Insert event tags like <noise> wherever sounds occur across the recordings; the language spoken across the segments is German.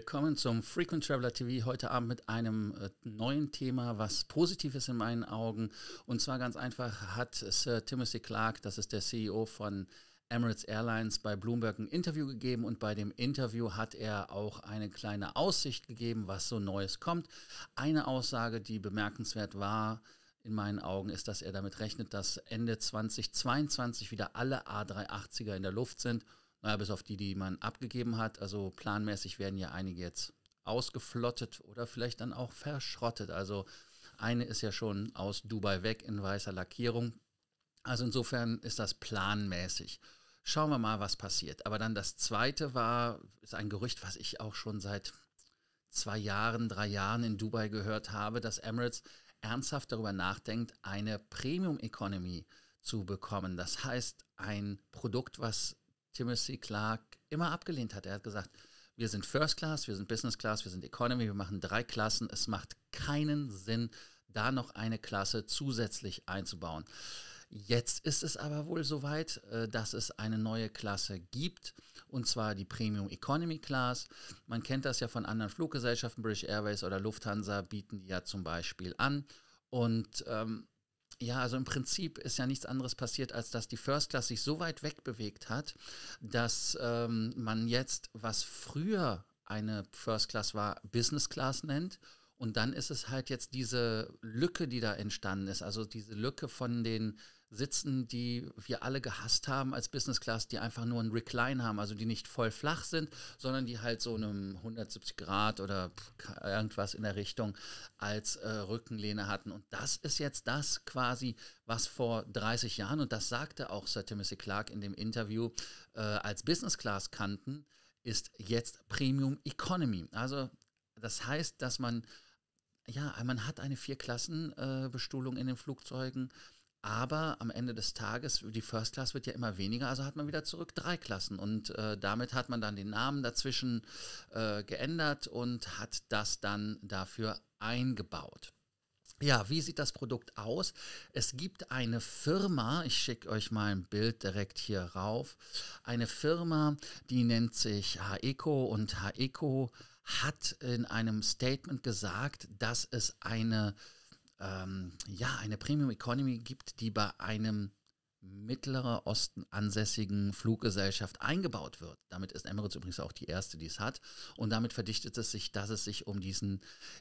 Willkommen zum Frequent Traveler TV heute Abend mit einem äh, neuen Thema, was positiv ist in meinen Augen. Und zwar ganz einfach hat Sir Timothy Clark, das ist der CEO von Emirates Airlines bei Bloomberg ein Interview gegeben und bei dem Interview hat er auch eine kleine Aussicht gegeben, was so Neues kommt. Eine Aussage, die bemerkenswert war, in meinen Augen ist, dass er damit rechnet, dass Ende 2022 wieder alle A380er in der Luft sind naja, bis auf die, die man abgegeben hat. Also planmäßig werden ja einige jetzt ausgeflottet oder vielleicht dann auch verschrottet. Also eine ist ja schon aus Dubai weg in weißer Lackierung. Also insofern ist das planmäßig. Schauen wir mal, was passiert. Aber dann das zweite war, ist ein Gerücht, was ich auch schon seit zwei Jahren, drei Jahren in Dubai gehört habe, dass Emirates ernsthaft darüber nachdenkt, eine Premium Economy zu bekommen. Das heißt, ein Produkt, was Timothy Clark immer abgelehnt hat. Er hat gesagt, wir sind First Class, wir sind Business Class, wir sind Economy, wir machen drei Klassen. Es macht keinen Sinn, da noch eine Klasse zusätzlich einzubauen. Jetzt ist es aber wohl soweit, äh, dass es eine neue Klasse gibt, und zwar die Premium Economy Class. Man kennt das ja von anderen Fluggesellschaften, British Airways oder Lufthansa bieten die ja zum Beispiel an. Und ähm, ja, also im Prinzip ist ja nichts anderes passiert, als dass die First Class sich so weit wegbewegt hat, dass ähm, man jetzt, was früher eine First Class war, Business Class nennt. Und dann ist es halt jetzt diese Lücke, die da entstanden ist, also diese Lücke von den sitzen, die wir alle gehasst haben als Business Class, die einfach nur einen Recline haben, also die nicht voll flach sind, sondern die halt so einem 170 Grad oder irgendwas in der Richtung als äh, Rückenlehne hatten. Und das ist jetzt das quasi, was vor 30 Jahren, und das sagte auch Sir Timothy Clark in dem Interview, äh, als Business Class kannten, ist jetzt Premium Economy. Also das heißt, dass man, ja, man hat eine Vierklassenbestuhlung äh, bestuhlung in den Flugzeugen. Aber am Ende des Tages, die First Class wird ja immer weniger, also hat man wieder zurück drei Klassen. Und äh, damit hat man dann den Namen dazwischen äh, geändert und hat das dann dafür eingebaut. Ja, wie sieht das Produkt aus? Es gibt eine Firma, ich schicke euch mal ein Bild direkt hier rauf, eine Firma, die nennt sich HECO und HECO hat in einem Statement gesagt, dass es eine äh, ähm, ja, eine Premium Economy gibt, die bei einem Mittlerer Osten ansässigen Fluggesellschaft eingebaut wird. Damit ist Emirates übrigens auch die erste, die es hat. Und damit verdichtet es sich, dass es sich um diesen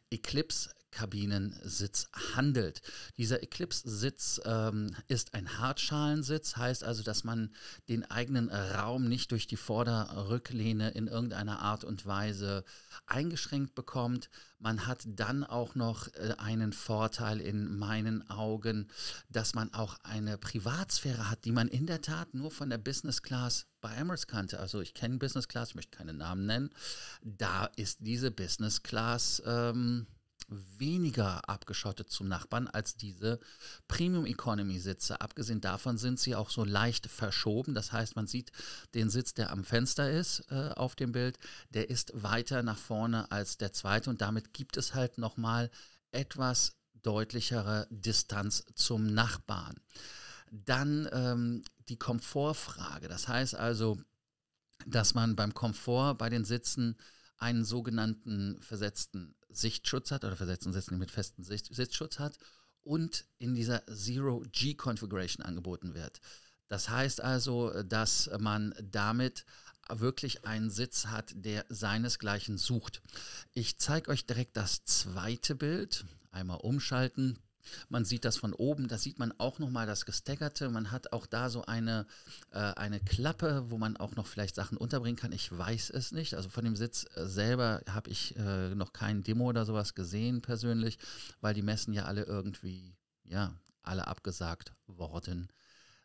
Eclipse Kabinensitz handelt. Dieser Eclipse-Sitz ähm, ist ein Hartschalensitz, heißt also, dass man den eigenen Raum nicht durch die Vorderrücklehne in irgendeiner Art und Weise eingeschränkt bekommt. Man hat dann auch noch äh, einen Vorteil in meinen Augen, dass man auch eine Privatsphäre hat, die man in der Tat nur von der Business Class bei Emirates kannte. Also ich kenne Business Class, ich möchte keine Namen nennen. Da ist diese Business Class... Ähm, weniger abgeschottet zum Nachbarn als diese Premium Economy Sitze. Abgesehen davon sind sie auch so leicht verschoben. Das heißt, man sieht den Sitz, der am Fenster ist äh, auf dem Bild, der ist weiter nach vorne als der zweite und damit gibt es halt nochmal etwas deutlichere Distanz zum Nachbarn. Dann ähm, die Komfortfrage. Das heißt also, dass man beim Komfort bei den Sitzen einen sogenannten versetzten Sichtschutz hat oder versetzten Sitz mit festen Sicht, Sichtschutz hat und in dieser Zero-G-Configuration angeboten wird. Das heißt also, dass man damit wirklich einen Sitz hat, der seinesgleichen sucht. Ich zeige euch direkt das zweite Bild. Einmal umschalten. Man sieht das von oben, da sieht man auch nochmal das Gestaggerte. Man hat auch da so eine, äh, eine Klappe, wo man auch noch vielleicht Sachen unterbringen kann. Ich weiß es nicht. Also von dem Sitz äh, selber habe ich äh, noch kein Demo oder sowas gesehen persönlich, weil die Messen ja alle irgendwie, ja, alle abgesagt worden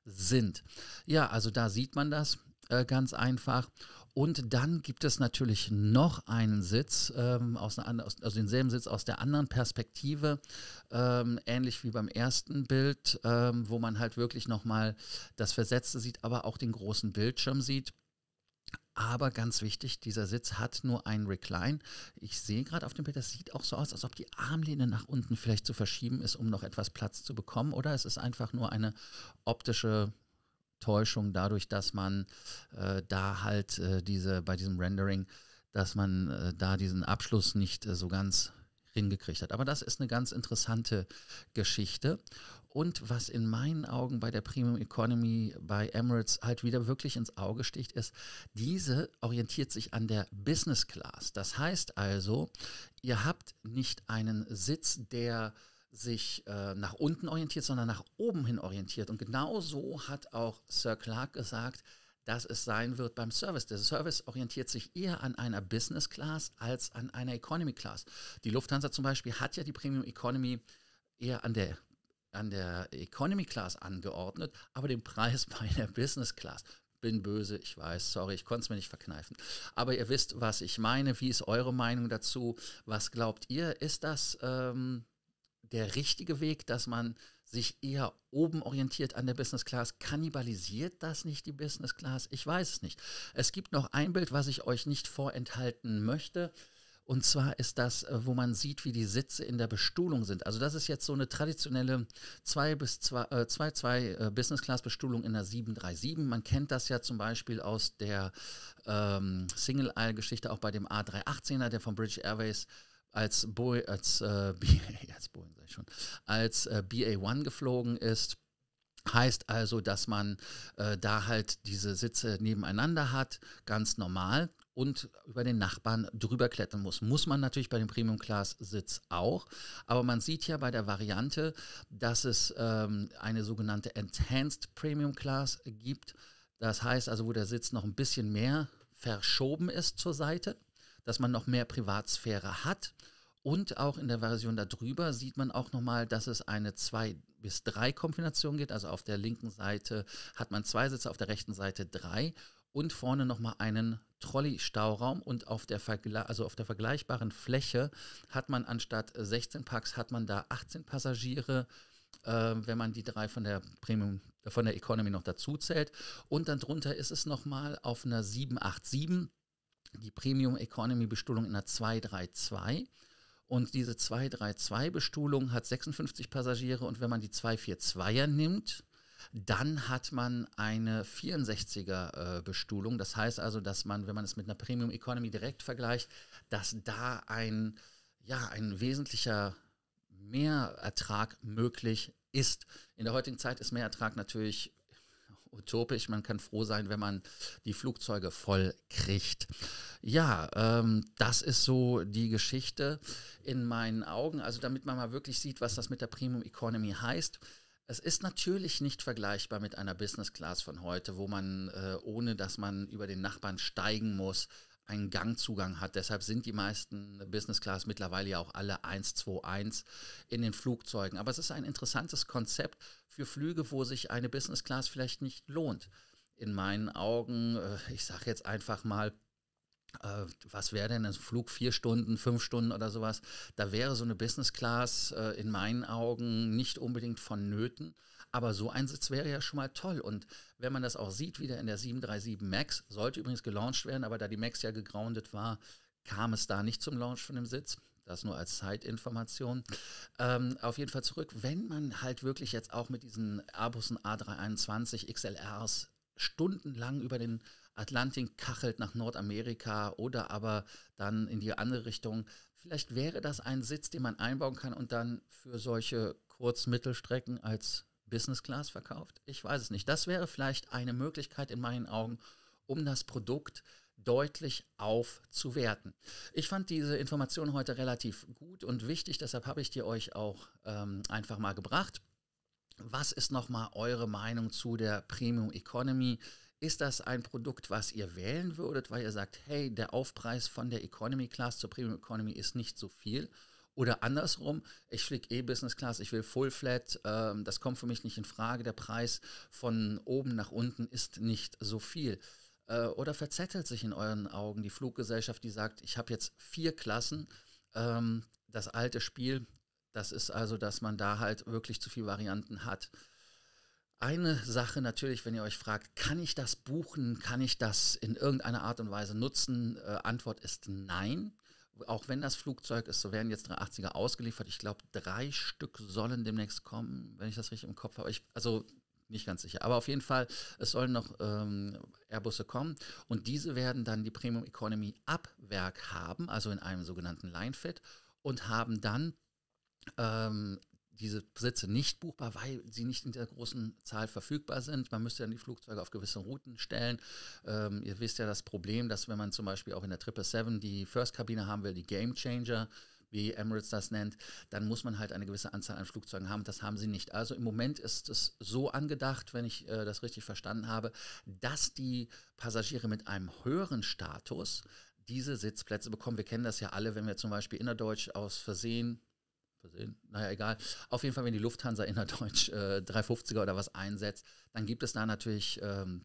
sind. Ja, also da sieht man das äh, ganz einfach. Und dann gibt es natürlich noch einen Sitz, ähm, aus einer, aus, also denselben Sitz aus der anderen Perspektive, ähm, ähnlich wie beim ersten Bild, ähm, wo man halt wirklich nochmal das Versetzte sieht, aber auch den großen Bildschirm sieht. Aber ganz wichtig, dieser Sitz hat nur einen Recline. Ich sehe gerade auf dem Bild, das sieht auch so aus, als ob die Armlehne nach unten vielleicht zu verschieben ist, um noch etwas Platz zu bekommen. Oder es ist einfach nur eine optische Täuschung dadurch, dass man äh, da halt äh, diese, bei diesem Rendering, dass man äh, da diesen Abschluss nicht äh, so ganz hingekriegt hat. Aber das ist eine ganz interessante Geschichte. Und was in meinen Augen bei der Premium Economy bei Emirates halt wieder wirklich ins Auge sticht, ist, diese orientiert sich an der Business Class. Das heißt also, ihr habt nicht einen Sitz, der sich äh, nach unten orientiert, sondern nach oben hin orientiert. Und genau so hat auch Sir Clark gesagt, dass es sein wird beim Service. Der Service orientiert sich eher an einer Business Class als an einer Economy Class. Die Lufthansa zum Beispiel hat ja die Premium Economy eher an der an der Economy Class angeordnet, aber den Preis <laughs> bei der Business Class. Bin böse, ich weiß, sorry, ich konnte es mir nicht verkneifen. Aber ihr wisst, was ich meine. Wie ist eure Meinung dazu? Was glaubt ihr? Ist das ähm, der richtige Weg, dass man sich eher oben orientiert an der Business Class. Kannibalisiert das nicht die Business Class? Ich weiß es nicht. Es gibt noch ein Bild, was ich euch nicht vorenthalten möchte. Und zwar ist das, äh, wo man sieht, wie die Sitze in der Bestuhlung sind. Also das ist jetzt so eine traditionelle 2 bis 2, 2, 2 Business Class Bestuhlung in der 737. Man kennt das ja zum Beispiel aus der ähm, Single Aisle Geschichte auch bei dem A318er, der von British Airways als, Bo als, äh, <laughs> BA, als Boeing schon, als äh, BA1 geflogen ist. Heißt also, dass man äh, da halt diese Sitze nebeneinander hat, ganz normal und über den Nachbarn drüber klettern muss. Muss man natürlich bei dem Premium Class Sitz auch. Aber man sieht ja bei der Variante, dass es ähm, eine sogenannte Enhanced Premium Class gibt. Das heißt also, wo der Sitz noch ein bisschen mehr verschoben ist zur Seite dass man noch mehr Privatsphäre hat. Und auch in der Version darüber sieht man auch nochmal, dass es eine 2 bis 3 Kombination gibt. Also auf der linken Seite hat man zwei Sitze, auf der rechten Seite drei und vorne nochmal einen Trolley-Stauraum. Und auf der, also auf der vergleichbaren Fläche hat man anstatt 16 Packs, hat man da 18 Passagiere. Äh, wenn man die drei von der Premium, von der Economy noch dazu zählt. Und dann drunter ist es nochmal auf einer 787 die Premium Economy Bestuhlung in der 232. Und diese 232 Bestuhlung hat 56 Passagiere und wenn man die 242er nimmt, dann hat man eine 64er äh, Bestuhlung. Das heißt also, dass man, wenn man es mit einer Premium Economy direkt vergleicht, dass da ein, ja, ein wesentlicher Mehrertrag möglich ist. In der heutigen Zeit ist Mehrertrag natürlich utopisch. Man kann froh sein, wenn man die Flugzeuge voll kriegt. Ja, ähm, das ist so die Geschichte in meinen Augen. Also damit man mal wirklich sieht, was das mit der Premium Economy heißt. Es ist natürlich nicht vergleichbar mit einer Business Class von heute, wo man, äh, ohne dass man über den Nachbarn steigen muss, einen Gangzugang hat. Deshalb sind die meisten Business Class mittlerweile ja auch alle 121 in den Flugzeugen. Aber es ist ein interessantes Konzept für Flüge, wo sich eine Business Class vielleicht nicht lohnt. In meinen Augen, äh, ich sage jetzt einfach mal, äh, was wäre denn ein Flug vier Stunden, fünf Stunden oder sowas? Da wäre so eine Business Class äh, in meinen Augen nicht unbedingt vonnöten. Aber so ein Sitz wäre ja schon mal toll. Und wenn man das auch sieht, wieder in der 737 MAX, sollte übrigens gelauncht werden, aber da die MAX ja gegroundet war, kam es da nicht zum Launch von dem Sitz. Das nur als Zeitinformation. Ähm, auf jeden Fall zurück, wenn man halt wirklich jetzt auch mit diesen Airbusen A321 XLRs stundenlang über den Atlantik kachelt nach Nordamerika oder aber dann in die andere Richtung. Vielleicht wäre das ein Sitz, den man einbauen kann und dann für solche Kurz-Mittelstrecken als Business Class verkauft? Ich weiß es nicht. Das wäre vielleicht eine Möglichkeit in meinen Augen, um das Produkt deutlich aufzuwerten. Ich fand diese Information heute relativ gut und wichtig, deshalb habe ich die euch auch ähm, einfach mal gebracht. Was ist nochmal eure Meinung zu der Premium Economy? Ist das ein Produkt, was ihr wählen würdet, weil ihr sagt, hey, der Aufpreis von der Economy Class zur Premium Economy ist nicht so viel? Oder andersrum, ich fliege eh Business Class, ich will Full Flat, ähm, das kommt für mich nicht in Frage, der Preis von oben nach unten ist nicht so viel. Äh, oder verzettelt sich in euren Augen die Fluggesellschaft, die sagt, ich habe jetzt vier Klassen, ähm, das alte Spiel, das ist also, dass man da halt wirklich zu viele Varianten hat. Eine Sache natürlich, wenn ihr euch fragt, kann ich das buchen, kann ich das in irgendeiner Art und Weise nutzen? Äh, Antwort ist nein auch wenn das Flugzeug ist, so werden jetzt 380er ausgeliefert. Ich glaube, drei Stück sollen demnächst kommen, wenn ich das richtig im Kopf habe. Ich, also nicht ganz sicher. Aber auf jeden Fall, es sollen noch ähm, Airbusse kommen und diese werden dann die Premium Economy ab Werk haben, also in einem sogenannten Linefit und haben dann ähm, diese Sitze nicht buchbar, weil sie nicht in der großen Zahl verfügbar sind. Man müsste dann die Flugzeuge auf gewisse Routen stellen. Ähm, ihr wisst ja das Problem, dass wenn man zum Beispiel auch in der 777 die First-Kabine haben will, die Game Changer, wie Emirates das nennt, dann muss man halt eine gewisse Anzahl an Flugzeugen haben. Das haben sie nicht. Also im Moment ist es so angedacht, wenn ich äh, das richtig verstanden habe, dass die Passagiere mit einem höheren Status diese Sitzplätze bekommen. Wir kennen das ja alle, wenn wir zum Beispiel innerdeutsch aus Versehen versehen. Naja, egal. Auf jeden Fall, wenn die Lufthansa innerdeutsch äh, 350er oder was einsetzt, dann gibt es da natürlich ähm,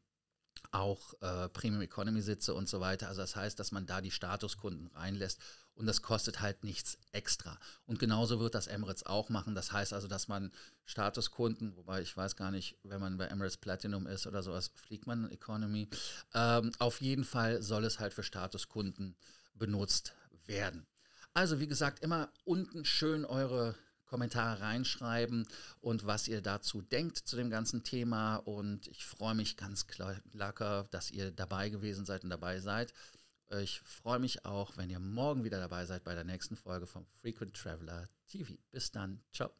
auch äh, Premium Economy Sitze und so weiter. Also das heißt, dass man da die Statuskunden reinlässt und das kostet halt nichts extra. Und genauso wird das Emirates auch machen. Das heißt also, dass man Statuskunden, wobei ich weiß gar nicht, wenn man bei Emirates Platinum ist oder sowas, fliegt man Economy. Ähm, auf jeden Fall soll es halt für Statuskunden benutzt werden. Also wie gesagt, immer unten schön eure Kommentare reinschreiben und was ihr dazu denkt zu dem ganzen Thema. Und ich freue mich ganz klar, dass ihr dabei gewesen seid und dabei seid. Ich freue mich auch, wenn ihr morgen wieder dabei seid bei der nächsten Folge vom Frequent Traveler TV. Bis dann, ciao.